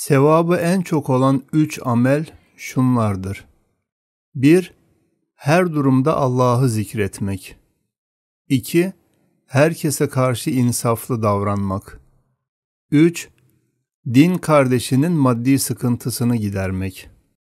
Sevabı en çok olan üç amel şunlardır. 1- Her durumda Allah'ı zikretmek. 2- Herkese karşı insaflı davranmak. 3- Din kardeşinin maddi sıkıntısını gidermek.